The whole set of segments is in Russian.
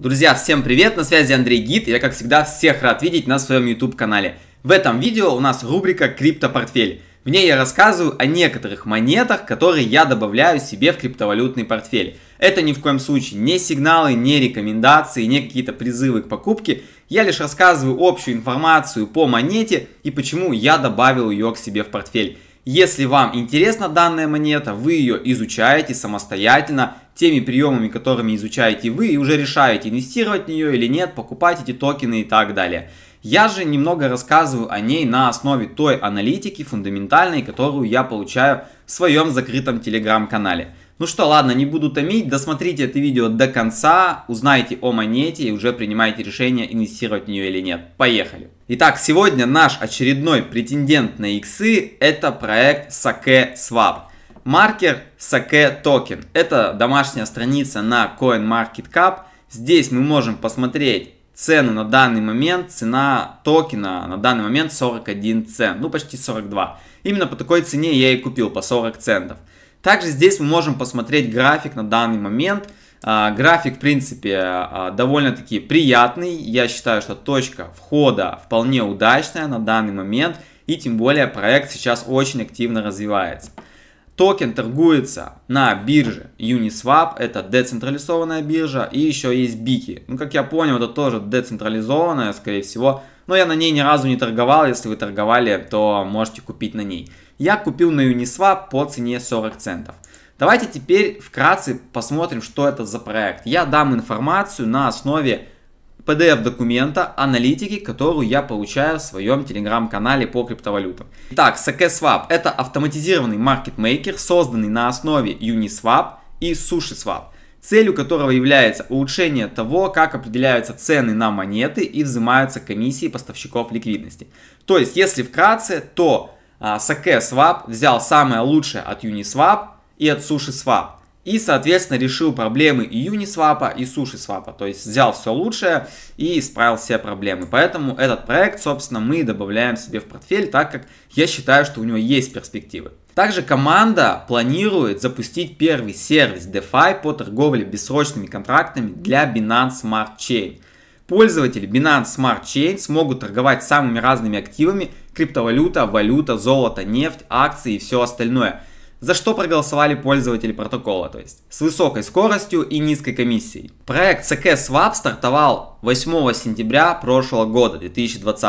Друзья, всем привет, на связи Андрей Гид, я как всегда всех рад видеть на своем YouTube канале. В этом видео у нас рубрика «Криптопортфель». В ней я рассказываю о некоторых монетах, которые я добавляю себе в криптовалютный портфель. Это ни в коем случае не сигналы, не рекомендации, не какие-то призывы к покупке. Я лишь рассказываю общую информацию по монете и почему я добавил ее к себе в портфель. Если вам интересна данная монета, вы ее изучаете самостоятельно, теми приемами, которыми изучаете вы, и уже решаете, инвестировать в нее или нет, покупать эти токены и так далее. Я же немного рассказываю о ней на основе той аналитики фундаментальной, которую я получаю в своем закрытом телеграм-канале. Ну что, ладно, не буду томить, досмотрите это видео до конца, узнаете о монете и уже принимаете решение, инвестировать в нее или нет. Поехали! Итак, сегодня наш очередной претендент на иксы – это проект Sake Swap. Маркер Sake токен. Это домашняя страница на CoinMarketCap. Здесь мы можем посмотреть цену на данный момент. Цена токена на данный момент 41 цент, ну почти 42. Именно по такой цене я и купил, по 40 центов. Также здесь мы можем посмотреть график на данный момент. А, график, в принципе, а, довольно-таки приятный. Я считаю, что точка входа вполне удачная на данный момент. И тем более проект сейчас очень активно развивается. Токен торгуется на бирже Uniswap, это децентрализованная биржа, и еще есть Бики. Ну, как я понял, это тоже децентрализованная, скорее всего, но я на ней ни разу не торговал, если вы торговали, то можете купить на ней. Я купил на Uniswap по цене 40 центов. Давайте теперь вкратце посмотрим, что это за проект. Я дам информацию на основе PDF документа аналитики, которую я получаю в своем телеграм-канале по криптовалютам. Итак, SakeSwap это автоматизированный маркетмейкер, созданный на основе Uniswap и SushiSwap целью которого является улучшение того, как определяются цены на монеты и взимаются комиссии поставщиков ликвидности. То есть, если вкратце, то а, взял самое лучшее от Uniswap и от SushiSwap и, соответственно, решил проблемы и Uniswap, и SushiSwap. То есть взял все лучшее и исправил все проблемы. Поэтому этот проект, собственно, мы добавляем себе в портфель, так как я считаю, что у него есть перспективы. Также команда планирует запустить первый сервис DeFi по торговле бессрочными контрактами для Binance Smart Chain. Пользователи Binance Smart Chain смогут торговать самыми разными активами – криптовалюта, валюта, золото, нефть, акции и все остальное – за что проголосовали пользователи протокола, то есть с высокой скоростью и низкой комиссией. Проект CK Swap стартовал 8 сентября прошлого года, 2020.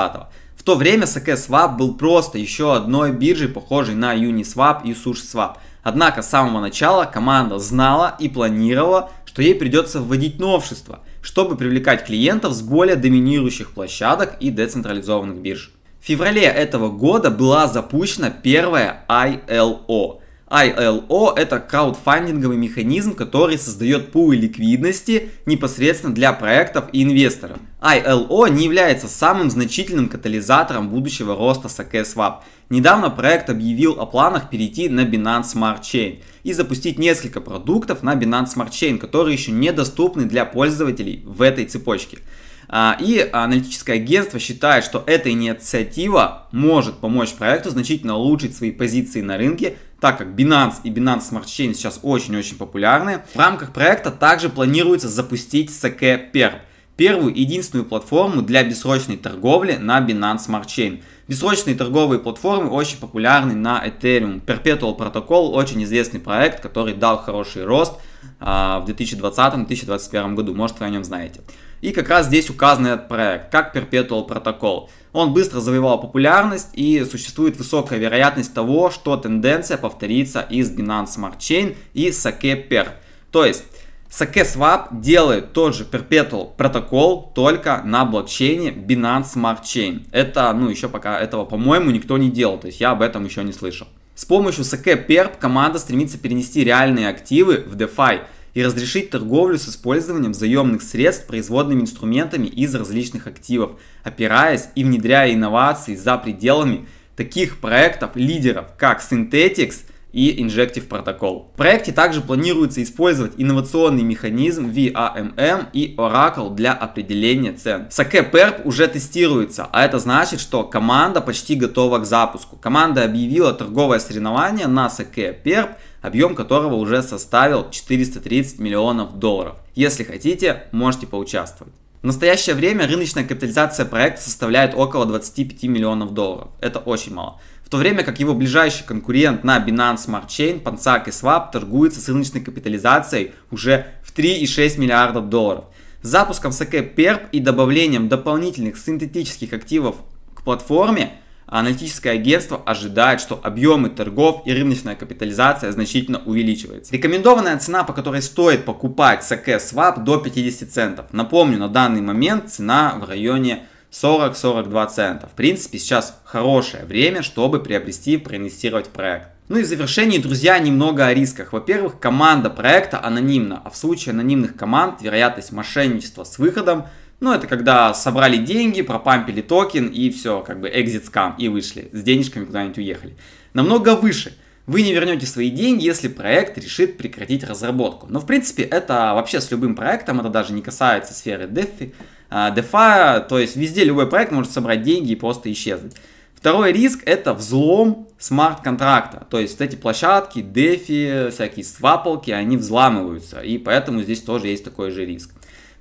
В то время CK Swap был просто еще одной биржей, похожей на Uniswap и SushiSwap. Однако с самого начала команда знала и планировала, что ей придется вводить новшества, чтобы привлекать клиентов с более доминирующих площадок и децентрализованных бирж. В феврале этого года была запущена первая ILO ILO – это краудфандинговый механизм, который создает пулы ликвидности непосредственно для проектов и инвесторов. ILO не является самым значительным катализатором будущего роста SakeSwap. Недавно проект объявил о планах перейти на Binance Smart Chain и запустить несколько продуктов на Binance Smart Chain, которые еще недоступны для пользователей в этой цепочке. А, и аналитическое агентство считает, что эта инициатива может помочь проекту значительно улучшить свои позиции на рынке так как Binance и Binance Smart Chain сейчас очень-очень популярны, в рамках проекта также планируется запустить SK Perp, первую единственную платформу для бессрочной торговли на Binance Smart Chain. Бессрочные торговые платформы очень популярны на Ethereum. Perpetual Protocol очень известный проект, который дал хороший рост – а, в 2020-2021 году, может вы о нем знаете. И как раз здесь указан этот проект, как Perpetual Protocol. Он быстро завоевал популярность и существует высокая вероятность того, что тенденция повторится и с Binance Smart Chain и Sake Per. То есть SakeSwap делает тот же Perpetual Protocol только на блокчейне Binance Smart Chain. Это, ну, еще пока этого, по-моему, никто не делал, то есть я об этом еще не слышал. С помощью SAC PERP команда стремится перенести реальные активы в DeFi а и разрешить торговлю с использованием заемных средств производными инструментами из различных активов, опираясь и внедряя инновации за пределами таких проектов-лидеров, как Synthetics – и Injective протокол. В проекте также планируется использовать инновационный механизм VAMM и Oracle для определения цен. SACE PERP уже тестируется, а это значит, что команда почти готова к запуску. Команда объявила торговое соревнование на SACE PERP, объем которого уже составил 430 миллионов долларов. Если хотите, можете поучаствовать. В настоящее время рыночная капитализация проекта составляет около 25 миллионов долларов. Это очень мало. В то время как его ближайший конкурент на Binance Smart Chain, Pansac и Swap торгуется с рыночной капитализацией уже в 3,6 миллиардов долларов. С запуском СК Перп e и добавлением дополнительных синтетических активов к платформе – аналитическое агентство ожидает, что объемы торгов и рыночная капитализация значительно увеличивается. Рекомендованная цена, по которой стоит покупать СК Swap до 50 центов. Напомню, на данный момент цена в районе 40-42 цента. В принципе, сейчас хорошее время, чтобы приобрести и проинвестировать в проект. Ну и в завершении, друзья, немного о рисках. Во-первых, команда проекта анонимна, а в случае анонимных команд вероятность мошенничества с выходом – ну, это когда собрали деньги, пропампили токен и все, как бы экзит скам и вышли, с денежками куда-нибудь уехали. Намного выше. Вы не вернете свои деньги, если проект решит прекратить разработку. Но, в принципе, это вообще с любым проектом, это даже не касается сферы DeFi, а, DeFi, то есть везде любой проект может собрать деньги и просто исчезнуть. Второй риск – это взлом смарт-контракта. То есть вот эти площадки, DeFi всякие свапалки, они взламываются. И поэтому здесь тоже есть такой же риск.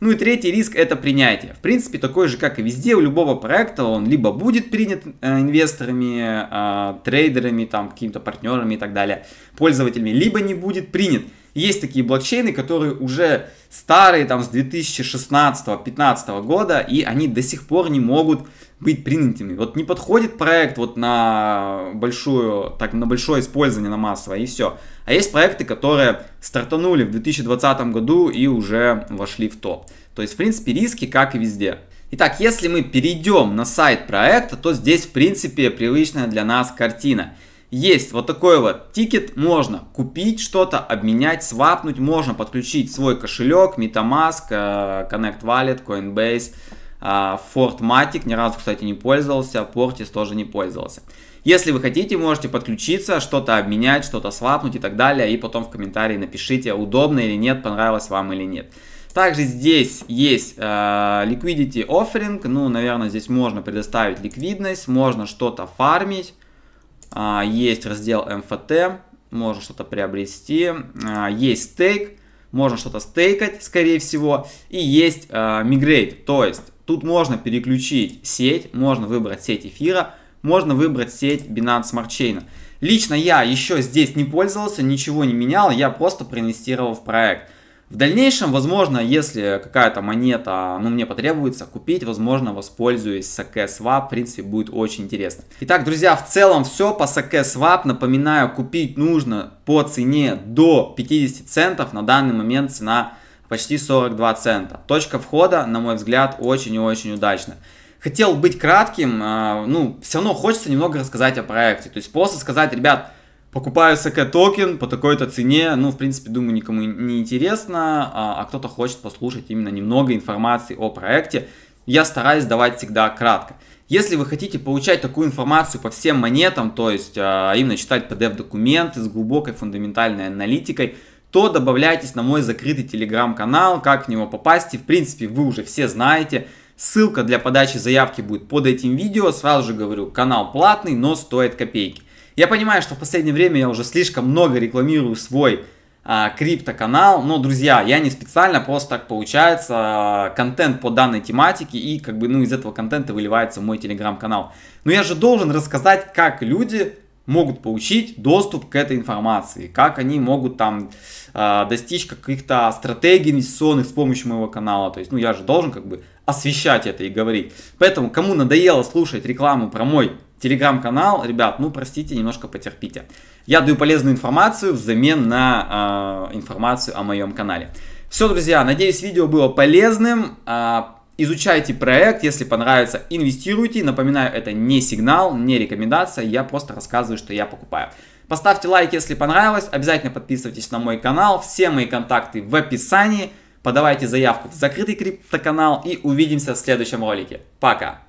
Ну и третий риск это принятие. В принципе, такой же, как и везде, у любого проекта он либо будет принят э, инвесторами, э, трейдерами, там, какими-то партнерами и так далее, пользователями, либо не будет принят. Есть такие блокчейны, которые уже старые, там, с 2016-2015 года, и они до сих пор не могут быть принятыми. Вот не подходит проект вот на большую, так, на большое использование, на массовое, и все. А есть проекты, которые стартанули в 2020 году и уже вошли в топ. То есть, в принципе, риски, как и везде. Итак, если мы перейдем на сайт проекта, то здесь, в принципе, привычная для нас картина – есть вот такой вот тикет, можно купить что-то, обменять, свапнуть, можно подключить свой кошелек, Metamask, э, Connect Wallet, Coinbase, э, Fortmatic, ни разу, кстати, не пользовался, Portis тоже не пользовался. Если вы хотите, можете подключиться, что-то обменять, что-то свапнуть и так далее, и потом в комментарии напишите, удобно или нет, понравилось вам или нет. Также здесь есть э, liquidity offering, ну, наверное, здесь можно предоставить ликвидность, можно что-то фармить, а, есть раздел МФТ, можно что-то приобрести. А, есть стейк, можно что-то стейкать, скорее всего. И есть а, мигрейт, то есть тут можно переключить сеть, можно выбрать сеть эфира, можно выбрать сеть Binance Smart Chain. Лично я еще здесь не пользовался, ничего не менял, я просто проинвестировал в проект. В дальнейшем, возможно, если какая-то монета, ну, мне потребуется купить, возможно, воспользуюсь Саке Swap, в принципе, будет очень интересно. Итак, друзья, в целом все по Саке Swap. Напоминаю, купить нужно по цене до 50 центов, на данный момент цена почти 42 цента. Точка входа, на мой взгляд, очень и очень удачная. Хотел быть кратким, а, ну, все равно хочется немного рассказать о проекте. То есть просто сказать, ребят, покупаю СК токен по такой-то цене, ну, в принципе, думаю, никому не интересно, а, а, кто-то хочет послушать именно немного информации о проекте, я стараюсь давать всегда кратко. Если вы хотите получать такую информацию по всем монетам, то есть а, а именно читать PDF-документы с глубокой фундаментальной аналитикой, то добавляйтесь на мой закрытый телеграм-канал, как в него попасть, и в принципе вы уже все знаете, Ссылка для подачи заявки будет под этим видео. Сразу же говорю, канал платный, но стоит копейки. Я понимаю, что в последнее время я уже слишком много рекламирую свой а, криптоканал, но, друзья, я не специально, просто так получается, а, контент по данной тематике, и как бы, ну, из этого контента выливается мой телеграм-канал. Но я же должен рассказать, как люди могут получить доступ к этой информации, как они могут там э, достичь каких-то стратегий инвестиционных с помощью моего канала. То есть, ну, я же должен как бы освещать это и говорить. Поэтому, кому надоело слушать рекламу про мой телеграм-канал. Ребят, ну простите, немножко потерпите. Я даю полезную информацию взамен на э, информацию о моем канале. Все, друзья, надеюсь, видео было полезным. Э, изучайте проект, если понравится, инвестируйте. Напоминаю, это не сигнал, не рекомендация, я просто рассказываю, что я покупаю. Поставьте лайк, если понравилось, обязательно подписывайтесь на мой канал, все мои контакты в описании, подавайте заявку в закрытый криптоканал и увидимся в следующем ролике. Пока!